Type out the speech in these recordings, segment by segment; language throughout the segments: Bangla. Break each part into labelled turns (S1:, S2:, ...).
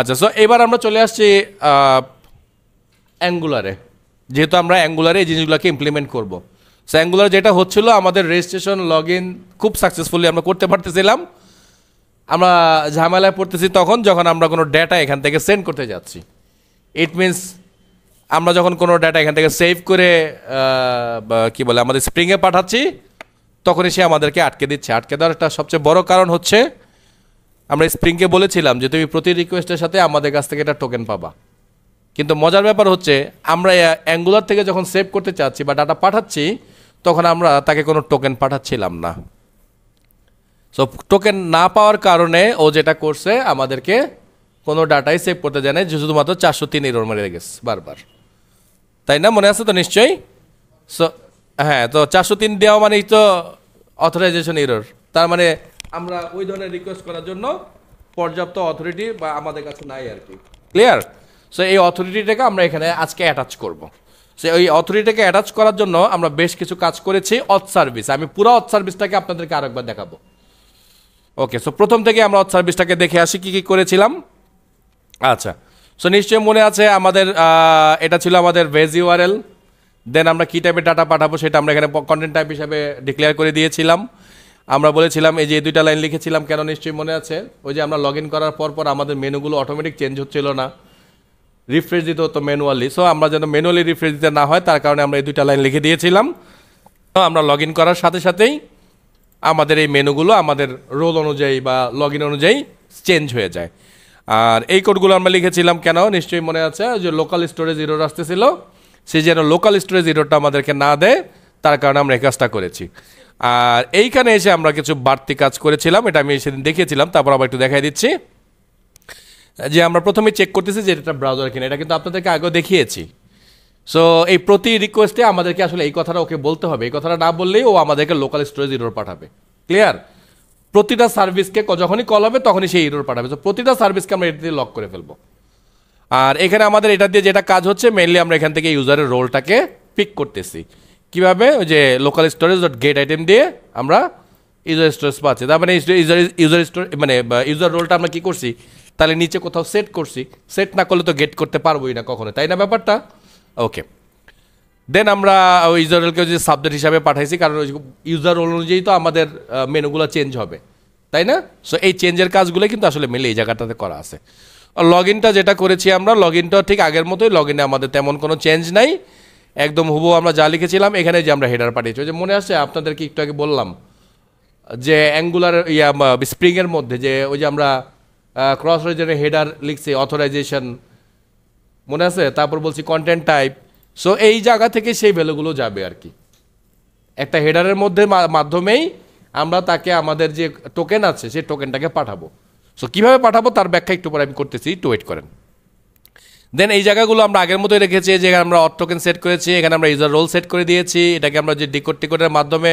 S1: আচ্ছা সো এবার আমরা চলে আসছি অ্যাঙ্গুলারে যেহেতু আমরা অ্যাঙ্গুলারে এই জিনিসগুলোকে ইমপ্লিমেন্ট করব সো অ্যাঙ্গুলার যেটা হচ্ছিল আমাদের রেজিস্ট্রেশন লগ ইন খুব সাকসেসফুলি আমরা করতে পারতেছিলাম আমরা ঝামেলায় পড়তেছি তখন যখন আমরা কোনো ডেটা এখান থেকে সেন্ড করতে যাচ্ছি ইট মিনস আমরা যখন কোনো ডেটা এখান থেকে সেভ করে কি বলে আমাদের স্প্রিংয়ে পাঠাচ্ছি তখনই সে আমাদেরকে আটকে দিচ্ছে আটকে দেওয়ার একটা সবচেয়ে বড় কারণ হচ্ছে আমরা স্প্রিংকে বলেছিলাম যে তুমি প্রতি রিকোয়েস্টের সাথে আমাদের কাছ থেকে একটা টোকেন পাবা কিন্তু মজার ব্যাপার হচ্ছে আমরা অ্যাঙ্গুলার থেকে যখন সেভ করতে চাচ্ছি বা ডাটা পাঠাচ্ছি তখন আমরা তাকে কোনো টোকেন পাঠাচ্ছিলাম না সো টোকেন না পাওয়ার কারণে ও যেটা করছে আমাদেরকে কোনো ডাটাই সেভ করতে জানে যে শুধুমাত্র চারশো তিন এরোর মেরে গেছে বারবার তাই না মনে আছে তো নিশ্চয়ই সো হ্যাঁ তো চারশো তিন দেওয়া মানেই তো অথরাইজেশন এরর তার মানে আমরা ওই ধরনের রিকোয়েস্ট করার জন্য পর্যাপ্ত অথরিটি বা আমাদের কাছে নাই আর কি ক্লিয়ার সো এই অথরিটিটাকে আমরা এখানে আজকে অ্যাটাচ করব। সে ওই অথরিটিকে অ্যাটাচ করার জন্য আমরা বেশ কিছু কাজ করেছি অথ সার্ভিস আমি পুরো অত সার্ভিসটাকে আপনাদেরকে আরেকবার দেখাবো ওকে সো প্রথম থেকে আমরা অথ সার্ভিসটাকে দেখে আসি কী কী করেছিলাম আচ্ছা সো নিশ্চয়ই মনে আছে আমাদের এটা ছিল আমাদের ভেজ ইউআরএল দেন আমরা কী টাইপের ডাটা পাঠাবো সেটা আমরা এখানে কন্টেন্ট টাইপ হিসাবে ডিক্লেয়ার করে দিয়েছিলাম আমরা বলেছিলাম এই যে দুইটা লাইন লিখেছিলাম কেন নিশ্চয়ই মনে আছে ওই যে আমরা লগ ইন করার পর পর আমাদের মেনুগুলো অটোমেটিক চেঞ্জ হচ্ছিল না রিফ্রেশ দিতে হতো ম্যানুয়ালি সো আমরা যেন ম্যানুয়ালি রিফ্রেশ দিতে না হয় তার কারণে আমরা এই দুইটা লাইন লিখে দিয়েছিলাম তো আমরা লগ ইন করার সাথে সাথেই আমাদের এই মেনুগুলো আমাদের রোল অনুযায়ী বা লগ ইন অনুযায়ী চেঞ্জ হয়ে যায় আর এই কোডগুলো আমরা লিখেছিলাম কেন নিশ্চয়ই মনে আছে যে লোকাল স্টোরেজ ইরোর আসতেছিল সে যেন লোকাল স্টোরেজ ইরোরটা আমাদেরকে না দেয় তার কারণে আমরা এই কাজটা করেছি আর এইখানে এসে আমরা কিছু বাড়তি কাজ করেছিলাম এটা আমি সেদিন দেখিয়েছিলাম তারপর আবার একটু দেখাই দিচ্ছি যে আমরা প্রথমে চেক করতেছি যে এটা ব্রাউজার কিনা এটা কিন্তু আপনাদেরকে আগেও দেখিয়েছি সো এই প্রতি রিকোয়েস্টে আমাদেরকে আসলে এই কথাটা ওকে বলতে হবে এই কথাটা না বললেই ও আমাদেরকে লোকাল স্টোরেজ ইরোর পাঠাবে ক্লিয়ার প্রতিটা সার্ভিসকে যখনই কল হবে তখনই সেই ইরোর পাঠাবে সো প্রতিটা সার্ভিসকে আমরা এটা দিয়ে লক করে ফেলবো আর এখানে আমাদের এটা দিয়ে যেটা কাজ হচ্ছে মেনলি আমরা এখান থেকে ইউজারের রোলটাকে পিক করতেছি কিভাবে ওই যে local storage dot get item দিয়ে আমরা ইউজার স্টোরেজ পাচ্ছি তার মানে ইউজার ইউজার স্টোর মানে ইউজার রোলটা আমরা কী করছি তাহলে নিচে কোথাও সেট করছি সেট না করলে তো গেট করতে পারবোই না কখনো তাই না ব্যাপারটা ওকে দেন আমরা ওই ইউজার রোলকে যে সাবজেক্ট হিসাবে পাঠাইছি কারণ ওই ইউজার রোল অনুযায়ী তো আমাদের মেনুগুলো চেঞ্জ হবে তাই না সো এই চেঞ্জের কাজগুলো কিন্তু আসলে মিলে এই জায়গাটাতে করা আছে লগ ইনটা যেটা করেছি আমরা লগ ইনটা ঠিক আগের মতোই লগ ইনে আমাদের তেমন কোনো চেঞ্জ নাই একদম হুবু আমরা যা লিখেছিলাম এখানে যে আমরা হেডার পাঠিয়েছি যে মনে আছে আপনাদেরকে একটু আগে বললাম যে অ্যাঙ্গুলার ইয়া স্প্রিংয়ের মধ্যে যে ওই যে আমরা ক্রস রেজনে হেডার লিখছি অথরাইজেশন মনে আছে তারপর বলছি কন্টেন্ট টাইপ সো এই জায়গা থেকে সেই ভ্যালুগুলো যাবে আর কি একটা হেডারের মধ্যে মাধ্যমেই আমরা তাকে আমাদের যে টোকেন আছে সেই টোকেনটাকে পাঠাবো সো কীভাবে পাঠাবো তার ব্যাখ্যা একটু পরে আমি করতেছি একটু ওয়েট করেন দেন এই জায়গাগুলো আমরা আগের মতোই রেখেছি যে আমরা অট টোকেন সেট করেছি এখানে আমরা ইউজার রোল সেট করে দিয়েছি এটাকে আমরা যে ডিকোড টিকোডের মাধ্যমে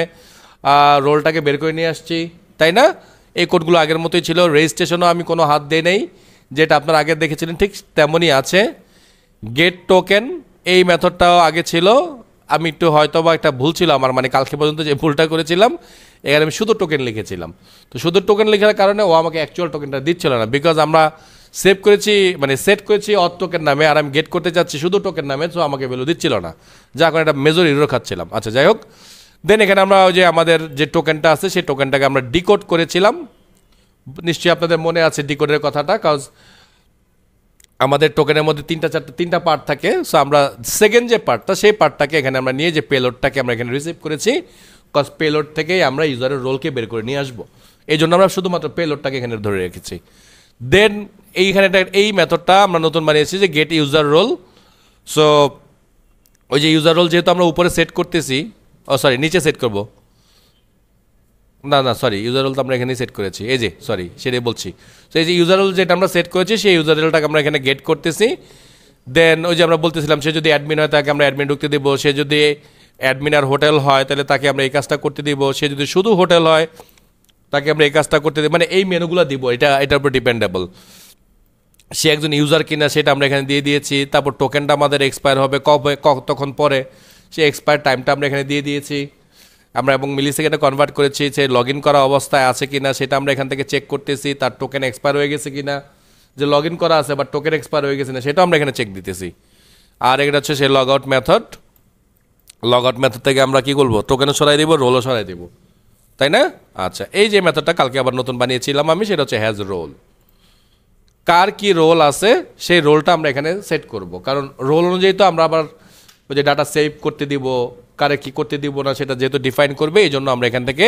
S1: রোলটাকে বের করে নিয়ে আসছি তাই না এই কোডগুলো আগের মতোই ছিল রেজিস্ট্রেশনও আমি কোনো হাত দিই নেই যেটা আপনারা আগে দেখেছিলেন ঠিক তেমনই আছে গেট টোকেন এই মেথডটাও আগে ছিল আমি একটু হয়তো বা একটা ভুল ছিল আমার মানে কালকে পর্যন্ত যে ভুলটা করেছিলাম এখানে আমি শুধু টোকেন লিখেছিলাম তো শুধু টোকেন লেখার কারণে ও আমাকে অ্যাকচুয়াল টোকেনটা দিচ্ছিল না বিকজ আমরা সেভ করেছি মানে সেট করেছি অত টোকের নামে আর আমি গেট করতে চাচ্ছি শুধু টোকেন নামে সো আমাকে ভ্যালু দিচ্ছিল না যা এখন একটা মেজর ইরো খাচ্ছিলাম আচ্ছা যাই হোক দেন এখানে আমরা ওই যে আমাদের যে টোকেনটা আছে সেই টোকেনটাকে আমরা ডিকোড করেছিলাম নিশ্চয়ই আপনাদের মনে আছে ডিকোডের কথাটা কারণ আমাদের টোকেনের মধ্যে তিনটা চারটে তিনটা পার্ট থাকে সো আমরা সেকেন্ড যে পার্টটা সেই পার্টটাকে এখানে আমরা নিয়ে যে পেলোডটাকে আমরা এখানে রিসিভ করেছি কজ পেলোড থেকেই আমরা ইউজারের রোলকে বের করে নিয়ে আসবো এই জন্য আমরা শুধুমাত্র পেলোডটাকে এখানে ধরে রেখেছি দেন এইখানে একটা এই মেথডটা আমরা নতুন বানিয়েছি যে গেট ইউজার রোল সো ওই যে ইউজার রোল যেহেতু আমরা উপরে সেট করতেছি ও সরি নিচে সেট করব না না সরি ইউজার রোল তো আমরা এখানেই সেট করেছি এই যে সরি সেটাই বলছি তো এই যে ইউজার রোল যেটা আমরা সেট করেছি সেই ইউজার রোলটাকে আমরা এখানে গেট করতেছি দেন ওই যে আমরা বলতেছিলাম সে যদি অ্যাডমিন হয় তাকে আমরা অ্যাডমিন ঢুকতে দেবো সে যদি অ্যাডমিন আর হোটেল হয় তাহলে তাকে আমরা এই কাজটা করতে দিব সে যদি শুধু হোটেল হয় তাকে আমরা এই কাজটা করতে দেবো মানে এই মেনুগুলো দিব এটা এটার উপর ডিপেন্ডেবল সে একজন ইউজার কিনা সেটা আমরা এখানে দিয়ে দিয়েছি তারপর টোকেনটা আমাদের এক্সপায়ার হবে কবে তখন পরে সে এক্সপায়ার টাইমটা আমরা এখানে দিয়ে দিয়েছি আমরা এবং মিলি সেকেন্ডে কনভার্ট করেছি সে লগ ইন করা অবস্থায় আছে কি না সেটা আমরা এখান থেকে চেক করতেছি তার টোকেন এক্সপায়ার হয়ে গেছে কি না যে লগ ইন করা আছে বা টোকেন এক্সপায়ার হয়ে গেছে না সেটাও আমরা এখানে চেক দিতেছি আর এটা হচ্ছে সে log out method log out method থেকে আমরা কি করবো টোকেনও সরাই দেবো রোলও সরাই দেবো তাই না আচ্ছা এই যে মেথডটা কালকে আবার নতুন বানিয়েছিলাম আমি সেটা হচ্ছে হ্যাজ রোল কার কি রোল আছে সেই রোলটা আমরা এখানে সেট করব কারণ রোল অনুযায়ী তো আমরা আবার ওই যে ডাটা সেভ করতে দিব কারে কি করতে দিব না সেটা যেহেতু ডিফাইন করবে এই জন্য আমরা এখান থেকে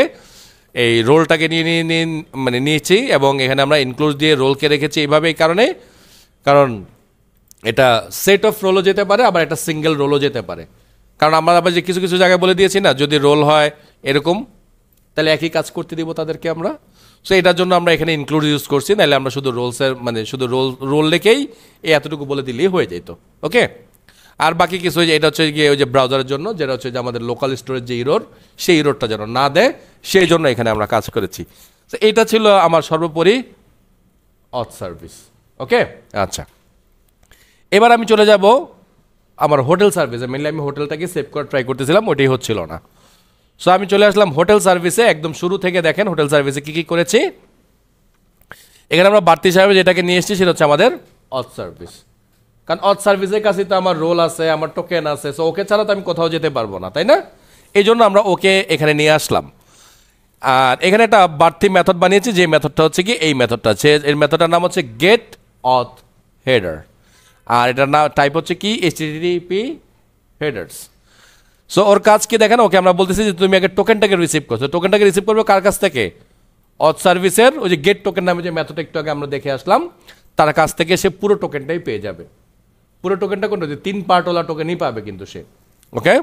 S1: এই রোলটাকে নিয়ে নিয়ে নিয়ে মানে নিয়েছি এবং এখানে আমরা ইনক্লুজ দিয়ে রোলকে রেখেছি এইভাবে এই কারণে কারণ এটা সেট অফ রোলও যেতে পারে আবার একটা সিঙ্গেল রোলও যেতে পারে কারণ আমরা আবার যে কিছু কিছু জায়গায় বলে দিয়েছি না যদি রোল হয় এরকম তাহলে একই কাজ করতে দিব তাদেরকে আমরা সো এটার জন্য আমরা এখানে ইনক্লুড ইউজ করছি নাহলে আমরা শুধু রোলসের মানে শুধু রোল রোল লেখেই এই এতটুকু বলে দিলেই হয়ে যেত ওকে আর বাকি কিছু হয়েছে এটা হচ্ছে গিয়ে ওই যে ব্রাউজারের জন্য যেটা হচ্ছে যে আমাদের লোকাল স্টোরেজ যে ইরোর সেই ইরোরটা যেন না দেয় সেই জন্য এখানে আমরা কাজ করেছি তো এটা ছিল আমার সর্বোপরি অথ সার্ভিস ওকে আচ্ছা এবার আমি চলে যাব আমার হোটেল সার্ভিসে মেনলি আমি হোটেলটাকে সেভ করার ট্রাই করতেছিলাম ওটাই হচ্ছিল না সো আমি চলে আসলাম হোটেল সার্ভিসে একদম শুরু থেকে দেখেন হোটেল সার্ভিসে কী কী করেছি এখানে আমরা বাড়তি সাহেব যেটাকে নিয়ে এসেছি সেটা হচ্ছে আমাদের অথ সার্ভিস কারণ অথ সার্ভিসের কাছে তো আমার রোল আছে আমার টোকেন আছে সো ওকে ছাড়া তো আমি কোথাও যেতে পারবো না তাই না এই জন্য আমরা ওকে এখানে নিয়ে আসলাম আর এখানে একটা বাড়তি মেথড বানিয়েছি যে মেথডটা হচ্ছে কি এই মেথডটা আছে এর মেথডটার নাম হচ্ছে গেট অথ হেডার আর এটার নাম টাইপ হচ্ছে কি এইচটিটিপি হেডার্স সো ওর কাজ কি দেখেন ওকে আমরা বলতেছি যে তুমি আগে টোকেনটাকে রিসিভ করছো টোকেনটাকে রিসিভ করবে কার কাছ থেকে অথ সার্ভিসের ওই যে গেট টোকেন নামে যে মেথড একটু আগে আমরা দেখে আসলাম তার কাছ থেকে সে পুরো টোকেনটাই পেয়ে যাবে পুরো টোকেনটা কোনটা তিন পার্টওয়ালা টোকেনই পাবে কিন্তু সে ওকে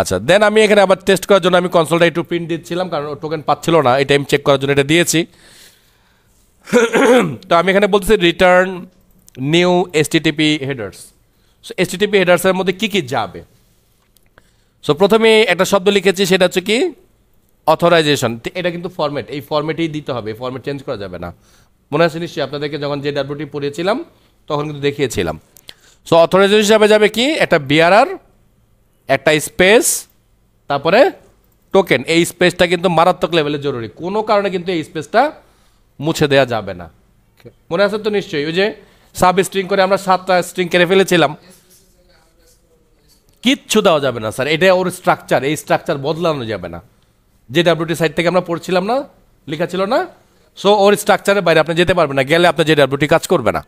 S1: আচ্ছা দেন আমি এখানে আবার টেস্ট করার জন্য আমি কনসোলটা একটু প্রিন্ট দিচ্ছিলাম কারণ ও টোকেন পাচ্ছিল না এটা আমি চেক করার জন্য এটা দিয়েছি তো আমি এখানে বলতেছি return new HTTP headers so HTTP হেডার্সের মধ্যে কী কী যাবে সো প্রথমে একটা শব্দ লিখেছি সেটা হচ্ছে কি অথরাইজেশন এটা কিন্তু ফর্মেট এই ফর্মেটেই দিতে হবে ফর্মেট চেঞ্জ করা যাবে না মনে আছে নিশ্চয়ই আপনাদেরকে যখন যে ডাব্লিউটি পড়িয়েছিলাম তখন কিন্তু দেখিয়েছিলাম সো অথরাইজেশন হিসাবে যাবে কি একটা বিয়ারার একটা স্পেস তারপরে টোকেন এই স্পেসটা কিন্তু মারাত্মক লেভেলে জরুরি কোনো কারণে কিন্তু এই স্পেসটা মুছে দেওয়া যাবে না মনে আছে তো নিশ্চয়ই ওই যে সাব স্ট্রিং করে আমরা সাতটা স্ট্রিং কেড়ে ফেলেছিলাম কিচ্ছু দেওয়া যাবে না স্যার এটা ওর স্ট্রাকচার এই স্ট্রাকচার বদলানো যাবে না যে ডাব্লিউটি সাইট থেকে আমরা পড়ছিলাম না লেখা ছিল না সো ওর স্ট্রাকচারের বাইরে আপনি যেতে পারবেন না গেলে আপনার যে ডাব্লিউটি কাজ করবে না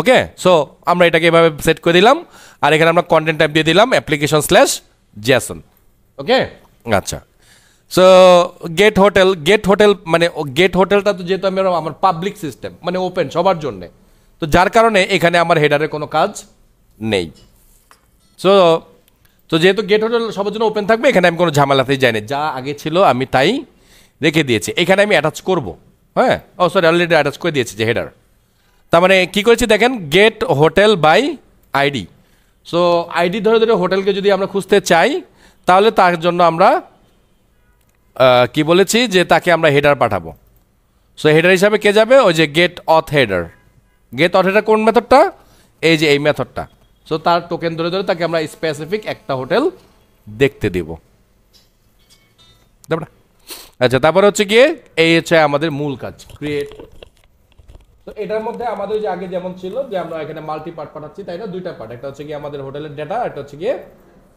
S1: ওকে সো আমরা এটাকে এভাবে সেট করে দিলাম আর এখানে আমরা কন্টেন্ট টাইপ দিয়ে দিলাম অ্যাপ্লিকেশন স্ল্যাশ জ্যাসন ওকে আচ্ছা so get hotel get hotel মানে গেট হোটেলটা তো যেহেতু আমি আমার পাবলিক সিস্টেম মানে ওপেন সবার জন্যে তো যার কারণে এখানে আমার হেডারের কোনো কাজ নেই সো তো যেহেতু গেট হোটেল সবার জন্য ওপেন থাকবে এখানে আমি কোনো ঝামেলাতেই যাই যা আগে ছিল আমি তাই রেখে দিয়েছি এখানে আমি অ্যাটাচ করব হ্যাঁ ও সরি অলরেডি অ্যাটাচ করে দিয়েছি যে হেডার তার মানে কী করেছি দেখেন get hotel by ID so ID ধরে ধরে হোটেলকে যদি আমরা খুঁজতে চাই তাহলে তার জন্য আমরা কি বলেছি যে তাকে আমরা হেডার পাঠাবো সো হেডার হিসাবে কে যাবে ওই যে gate auth header gate auth header কোন মেথডটা এই যে এই মেথডটা সো তার টোকেন ধরে ধরে তাকে আমরা স্পেসিফিক একটা হোটেল দেখতে দেব আচ্ছা তারপরে হচ্ছে গিয়ে এই হচ্ছে আমাদের মূল কাজ ক্রিয়েট তো এটার মধ্যে আমাদের যে আগে যেমন ছিল যে আমরা এখানে মাল্টি পার্ট পাঠাচ্ছি তাই না দুইটা পার্ট একটা হচ্ছে গিয়ে আমাদের হোটেলের ডেটা একটা হচ্ছে গিয়ে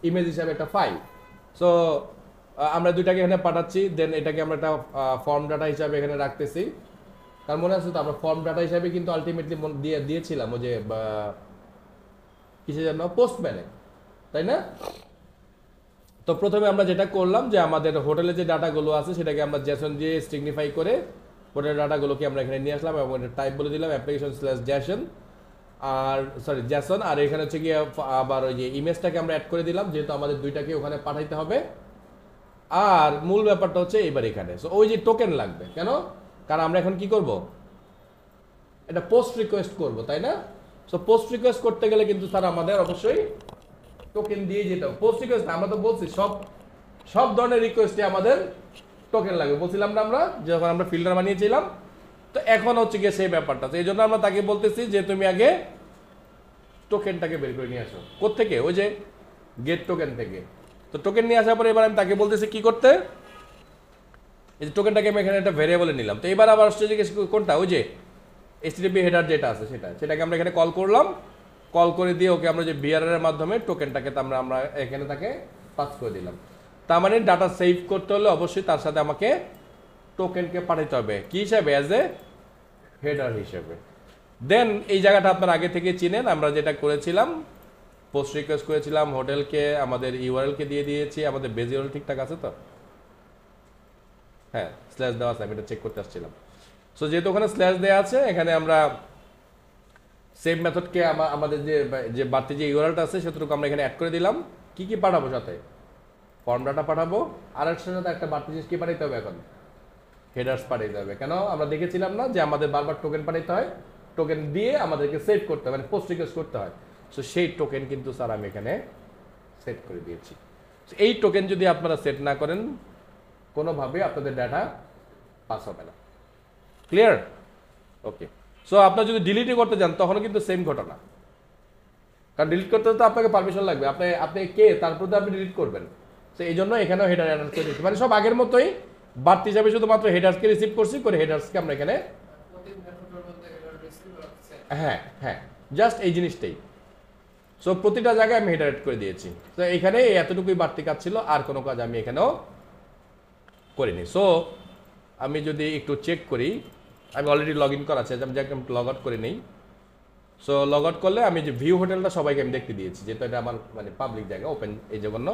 S1: ইমেজ হিসাবে একটা ফাইল সো আমরা দুইটাকে এখানে পাঠাচ্ছি দেন এটাকে আমরা একটা ফর্ম ডাটা হিসাবে এখানে রাখতেছি তার মনে আছে তো আমরা ফর্ম ডাটা হিসাবে কিন্তু আলটিমেটলি দিয়ে দিয়েছিলাম ওই যে কিসে যেন পোস্টম্যানে তাই না তো প্রথমে আমরা যেটা করলাম যে আমাদের হোটেলে যে ডাটাগুলো আছে সেটাকে আমরা জ্যাসন দিয়ে সিগনিফাই করে হোটেলের ডাটাগুলোকে আমরা এখানে নিয়ে আসলাম এবং এটা টাইপ বলে দিলাম অ্যাপ্লিকেশন স্ল্যাশ জ্যাসন আর সরি জ্যাসন আর এখানে হচ্ছে গিয়ে আবার ওই যে ইমেজটাকে আমরা অ্যাড করে দিলাম যেহেতু আমাদের দুইটাকে ওখানে পাঠাইতে হবে আর মূল ব্যাপারটা হচ্ছে এবার এখানে সো ওই যে টোকেন লাগবে কেন কারণ আমরা এখন কি করব এটা পোস্ট রিকোয়েস্ট করব তাই না সো পোস্ট রিকোয়েস্ট করতে গেলে কিন্তু স্যার আমাদের অবশ্যই টোকেন দিয়ে যেতে হবে পোস্ট রিকোয়েস্ট আমরা তো বলছি সব সব ধরনের রিকোয়েস্টে আমাদের টোকেন লাগবে বলছিলাম না আমরা যখন আমরা ফিল্টার বানিয়েছিলাম তো এখন হচ্ছে গিয়ে সেই ব্যাপারটা তো এই জন্য আমরা তাকে বলতেছি যে তুমি আগে টোকেনটাকে বের করে নিয়ে আসো কোথেকে ওই যে গেট টোকেন থেকে তো টোকেন নিয়ে আসার পরে এবার আমি তাকে বলতেছি কি করতে এই যে টোকেনটাকে আমি এখানে একটা ভেরিয়েবলে নিলাম তো এবার আবার আসছে যে কোনটা ওই যে এইচটিটিপি হেডার যেটা আছে সেটা সেটাকে আমরা এখানে কল করলাম কল করে দিয়ে ওকে আমরা যে বিআরআর মাধ্যমে টোকেনটাকে আমরা আমরা এখানে তাকে পাস করে দিলাম তার মানে ডাটা সেভ করতে হলে অবশ্যই তার সাথে আমাকে টোকেনকে পাঠাতে হবে কি হিসাবে অ্যাজ এ হেডার হিসেবে দেন এই জায়গাটা আপনার আগে থেকে চিনেন আমরা যেটা করেছিলাম পোস্ট রিকোয়েস্ট করেছিলাম হোটেলকে আমাদের ইউআরএলকে দিয়ে দিয়েছি আমাদের বেজিওল ঠিকঠাক আছে তো হ্যাঁ স্ল্যাশ দেওয়া আছে আমি এটা চেক করতে আসছিলাম সো যেহেতু ওখানে স্ল্যাশ দেওয়া আছে এখানে আমরা সেভ মেথডকে আমাদের যে যে বাড়তি যে ইউরালটা আছে সেটুকু আমরা এখানে অ্যাড করে দিলাম কি কি পাঠাবো সাথে ফর্ম ডাটা পাঠাবো আর সাথে একটা বাড়তি জিনিস কি পাঠাইতে হবে এখন হেডার্স পাঠাইতে হবে কেন আমরা দেখেছিলাম না যে আমাদের বারবার টোকেন পাঠাইতে হয় টোকেন দিয়ে আমাদেরকে সেভ করতে হয় মানে পোস্ট রিকোয়েস্ট করতে হয় সো সেই টোকেন কিন্তু স্যার আমি এখানে সেট করে দিয়েছি এই টোকেন যদি আপনারা সেট না করেন কোনোভাবে আপনাদের ডাটা পাস হবে না ক্লিয়ার ওকে সো আপনার যদি ডিলিটই করতে যান তখন কিন্তু সেম ঘটনা কারণ ডিলিট করতে তো আপনাকে পারমিশন লাগবে আপনি আপনি কে তারপর তো আপনি ডিলিট করবেন তো এই জন্য এখানেও হেডার অ্যাডার্স করে দিচ্ছি মানে সব আগের মতোই বাড়তি হিসাবে শুধুমাত্র হেডার্সকে রিসিভ করছি করে হেডার্সকে আমরা এখানে হ্যাঁ হ্যাঁ জাস্ট এই জিনিসটাই সো প্রতিটা জায়গায় আমি হেডারেট করে দিয়েছি তো এখানে এতটুকুই বাড়তি কাজ ছিল আর কোনো কাজ আমি এখানেও করিনি সো আমি যদি একটু চেক করি আমি অলরেডি লগ ইন করা আছে আমি যাকে আমি লগ আউট করে নেই সো লগ আউট করলে আমি যে ভিউ হোটেলটা সবাইকে আমি দেখতে দিয়েছি যেহেতু এটা আমার মানে পাবলিক জায়গা ওপেন এই জন্য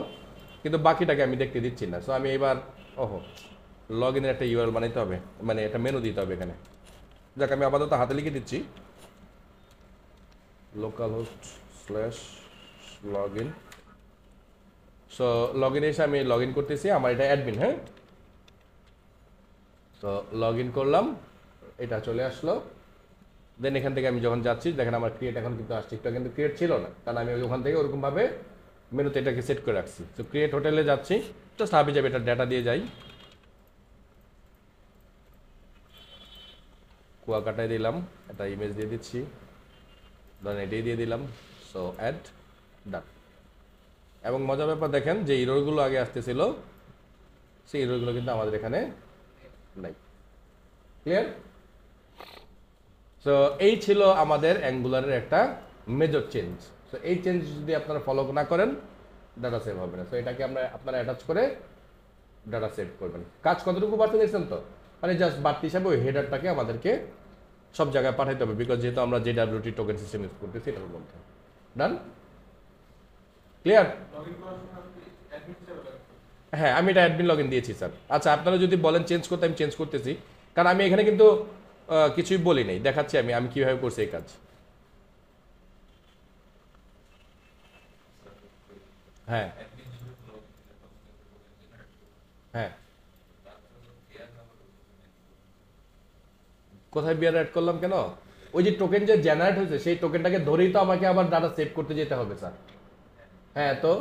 S1: কিন্তু বাকিটাকে আমি দেখতে দিচ্ছি না সো আমি এবার ওহো লগ ইনের একটা ইউআর বানাইতে হবে মানে একটা মেনু দিতে হবে এখানে যাকে আমি আপাতত হাতে লিখে দিচ্ছি local host slash log in so log in এসে আমি লগ ইন করতেছি আমার এটা অ্যাডমিন হ্যাঁ তো লগ ইন করলাম এটা চলে আসলো দেন এখান থেকে আমি যখন যাচ্ছি দেখেন আমার ক্রিয়েট এখন কিন্তু আসছে একটু কিন্তু ক্রিয়েট ছিল না কারণ আমি ওখান থেকে ওরকমভাবে মেনুতে এটাকে সেট করে রাখছি তো ক্রিয়েট হোটেলে যাচ্ছি জাস্ট হাবি যাবে এটা ডেটা দিয়ে যাই কুয়াকাটায় দিলাম একটা ইমেজ দিয়ে দিচ্ছি ধরেন এটাই দিয়ে দিলাম সো অ্যাড ডান এবং মজার ব্যাপার দেখেন যে ইরোরগুলো আগে আসতেছিল সেই ইরোরগুলো কিন্তু আমাদের এখানে নাই ক্লিয়ার সো এই ছিল আমাদের অ্যাঙ্গুলারের একটা মেজর চেঞ্জ সো এই চেঞ্জ যদি আপনারা ফলো না করেন ডাটা সেভ হবে না সো এটাকে আমরা আপনারা অ্যাটাচ করে ডাটা সেভ করবেন কাজ কতটুকু বাড়তে দেখছেন তো মানে জাস্ট বাড়তি হিসাবে ওই হেডারটাকে আমাদেরকে সব জায়গায় পাঠাইতে হবে বিকজ যেহেতু আমরা যে ডাব্লিউটি টোকেন সিস্টেম ইউজ করতেছি এটার মধ্যে ডান ক্লিয়ার হ্যাঁ আমি এটা অ্যাডমিন লগ দিয়েছি স্যার আচ্ছা আপনারা যদি বলেন চেঞ্জ করতে আমি চেঞ্জ করতেছি কারণ আমি এখানে কিন্তু কিছুই বলি নাই দেখাচ্ছি আমি আমি কিভাবে করছি এই কাজ হ্যাঁ হ্যাঁ কোথায় বিয়ার অ্যাড করলাম কেন ওই যে টোকেন যে জেনারেট হয়েছে সেই টোকেনটাকে ধরেই তো আমাকে আবার ডাটা সেভ করতে যেতে হবে স্যার হ্যাঁ তো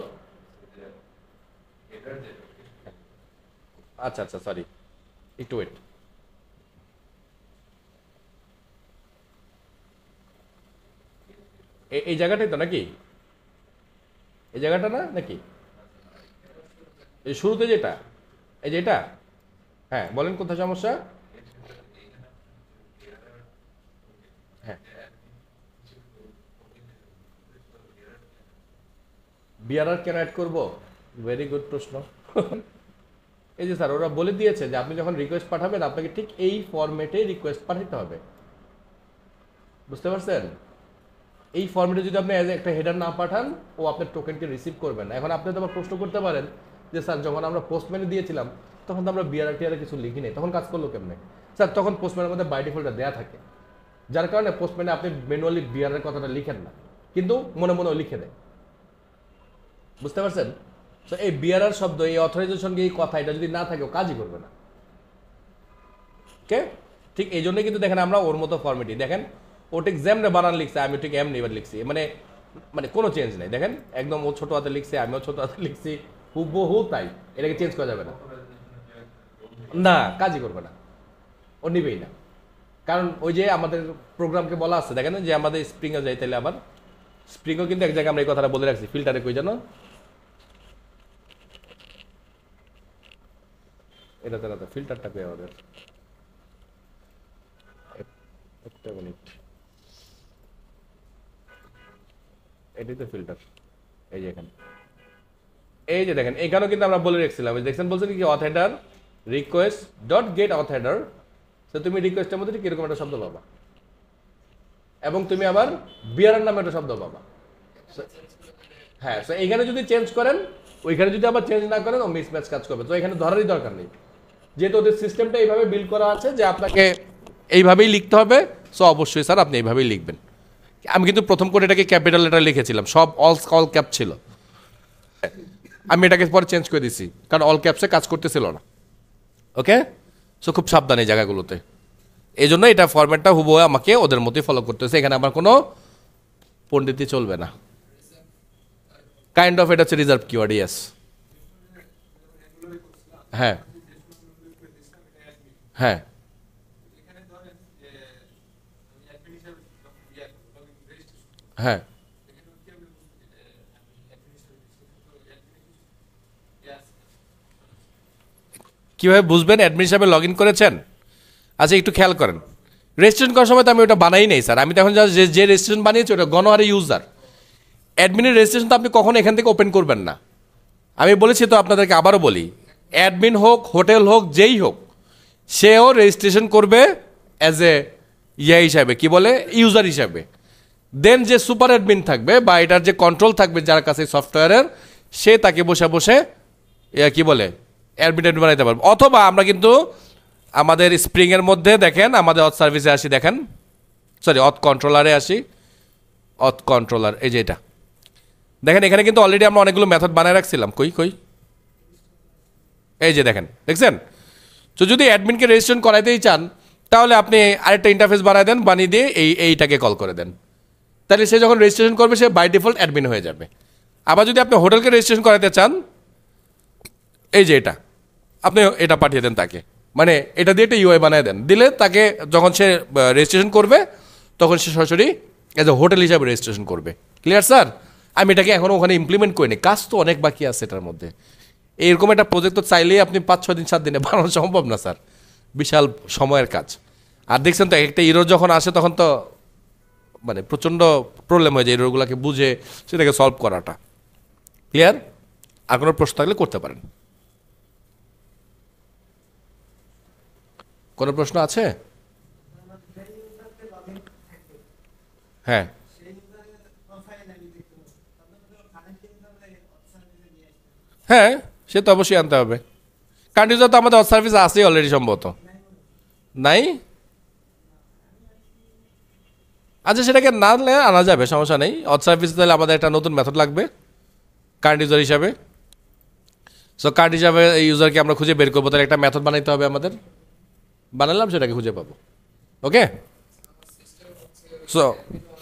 S1: আচ্ছা আচ্ছা সরি একটু ওয়েট এই জায়গাটাই তো নাকি এই জায়গাটা না নাকি এই শুরুতে যেটা এই যে এটা হ্যাঁ বলেন কোথায় সমস্যা হ্যাঁ কেন অ্যাড করবো ভেরি গুড প্রশ্ন এই যে স্যার ওরা বলে দিয়েছে যে আপনি যখন রিকোয়েস্ট পাঠাবেন আপনাকে ঠিক এই ফর্মেটে রিকোয়েস্ট পাঠাতে হবে বুঝতে পারছেন এই ফর্মেটে যদি আপনি অ্যাজ একটা হেডার না পাঠান ও আপনার টোকেনটি রিসিভ করবে না এখন আপনি তো আবার প্রশ্ন করতে পারেন যে স্যার যখন আমরা পোস্টম্যানে দিয়েছিলাম তখন তো আমরা বিআরআরটি আর কিছু লিখি নেই তখন কাজ করলো কেমনে স্যার তখন পোস্টম্যানের মধ্যে বাই ডিফল্টটা দেওয়া থাকে যার কারণে পোস্টম্যানে আপনি ম্যানুয়ালি বিআরের কথাটা লিখেন না কিন্তু মনে মনে লিখে দেয় বুঝতে পারছেন তো এই বিআরআর শব্দ এই অথরাইজেশনকে এই কথা এটা যদি না থাকে ও কাজই করবে না ওকে ঠিক এই জন্যই কিন্তু দেখেন আমরা ওর মতো ফর্মেটি দেখেন জ্যাম যেমনে বানান লিখছে আমি ঠিক এমনি এবার লিখছি মানে মানে কোনো চেঞ্জ নেই দেখেন একদম ও ছোটো হাতে লিখছে আমিও ছোটো হাতে লিখছি হুবহু তাই এটাকে চেঞ্জ করা যাবে না না কাজই করবে না ও নিবেই না কারণ ওই যে আমাদের প্রোগ্রামকে বলা আছে দেখেন যে আমাদের স্প্রিংয়ে যাই তাহলে আবার স্প্রিংও কিন্তু এক জায়গায় আমরা এই কথাটা বলে রাখছি ফিল্টারে কই জানো এটা তারা ফিল্টারটা কই আমাদের একটা মিনিট এটাই তো ফিল্টার এই যে এখানে এই যে দেখেন এখানেও কিন্তু আমরা বলে রেখেছিলাম দেখছেন বলছেন কি auth request dot get auth header তুমি রিকোয়েস্টের মধ্যে কিরকম একটা শব্দ পাবা এবং তুমি আবার বিয়ারের নামে একটা শব্দ পাবা হ্যাঁ সো এখানে যদি চেঞ্জ করেন ওইখানে যদি আবার চেঞ্জ না করেন ও মিসম্যাচ কাজ করবে তো এখানে ধরারই দরকার নেই যেহেতু ওদের সিস্টেমটা এইভাবে বিল করা আছে যে আপনাকে এইভাবেই লিখতে হবে সো অবশ্যই স্যার আপনি এইভাবেই লিখবেন আমি কিন্তু প্রথম করে এটাকে ক্যাপিটাল লেটার লিখেছিলাম সব অল অল ক্যাপ ছিল আমি এটাকে পরে চেঞ্জ করে দিছি কারণ অল ক্যাপসে কাজ করতেছিল না ওকে সো খুব সাবধান এই জায়গাগুলোতে এই জন্য এটা ফরম্যাটটা হুবহু আমাকে ওদের মতোই ফলো করতেছে এখানে আমার কোনো পণ্ডিতই চলবে না কাইন্ড অফ এটা হচ্ছে রিজার্ভ কিওয়ার্ড ইয়াস হ্যাঁ হ্যাঁ হ্যাঁ কীভাবে বুঝবেন অ্যাডমিন সাহেবে লগ ইন করেছেন আচ্ছা একটু খেয়াল করেন রেজিস্ট্রেশন করার সময় তো আমি ওটা বানাই নাই স্যার আমি তখন যে যে রেজিস্ট্রেশন বানিয়েছি ওটা গণহারে ইউজার অ্যাডমিনের রেজিস্ট্রেশন তো আপনি কখনো এখান থেকে ওপেন করবেন না আমি বলেছি তো আপনাদেরকে আবারও বলি অ্যাডমিন হোক হোটেল হোক যেই হোক সেও রেজিস্ট্রেশন করবে অ্যাজ এ ইয়ে হিসাবে কি বলে ইউজার হিসাবে দেন যে সুপার অ্যাডমিন থাকবে বা এটার যে কন্ট্রোল থাকবে যার কাছে সফটওয়্যারের সে তাকে বসে বসে কি বলে অ্যাডমিন বানাইতে পারবে অথবা আমরা কিন্তু আমাদের স্প্রিংয়ের মধ্যে দেখেন আমাদের অথ সার্ভিসে আসি দেখেন সরি অথ কন্ট্রোলারে আসি অথ কন্ট্রোলার এই যে এটা দেখেন এখানে কিন্তু অলরেডি আমরা অনেকগুলো মেথড বানায় রাখছিলাম কই কই এই যে দেখেন দেখছেন তো যদি অ্যাডমিনকে রেজিস্ট্রেশন করাইতেই চান তাহলে আপনি আরেকটা ইন্টারফেস বানায় দেন বানিয়ে দিয়ে এই এইটাকে কল করে দেন তাহলে সে যখন রেজিস্ট্রেশন করবে সে বাই ডিফল্ট অ্যাডমিন হয়ে যাবে আবার যদি আপনি হোটেলকে রেজিস্ট্রেশন করাতে চান এই যে এটা আপনি এটা পাঠিয়ে দেন তাকে মানে এটা দিয়ে একটা ইউআই বানিয়ে দেন দিলে তাকে যখন সে রেজিস্ট্রেশন করবে তখন সে সরাসরি এজ এ হোটেল হিসাবে রেজিস্ট্রেশন করবে ক্লিয়ার স্যার আমি এটাকে এখনও ওখানে ইমপ্লিমেন্ট করিনি কাজ তো অনেক বাকি আছে এটার মধ্যে এইরকম একটা প্রজেক্ট তো চাইলেই আপনি পাঁচ ছয় দিন সাত দিনে বানানো সম্ভব না স্যার বিশাল সময়ের কাজ আর দেখছেন তো একটা ইরোর যখন আসে তখন তো মানে প্রচণ্ড প্রবলেম হয়ে যায় এরোগুলোকে বুঝে সেটাকে সলভ করাটা ক্লিয়ার আর কোনো প্রশ্ন থাকলে করতে পারেন কোনো প্রশ্ন আছে হ্যাঁ হ্যাঁ সে তো অবশ্যই আনতে হবে কারণ তো আমাদের সার্ভিস আছে অলরেডি সম্ভবত নাই আচ্ছা সেটাকে না নিলে আনা যাবে সমস্যা নেই অথ সার্ভিস তাহলে আমাদের একটা নতুন মেথড লাগবে কার্ড ইউজার হিসাবে সো কার্ড হিসাবে এই ইউজারকে আমরা খুঁজে বের করবো তাহলে একটা মেথড বানাইতে হবে আমাদের বানালাম সেটাকে খুঁজে পাবো ওকে সো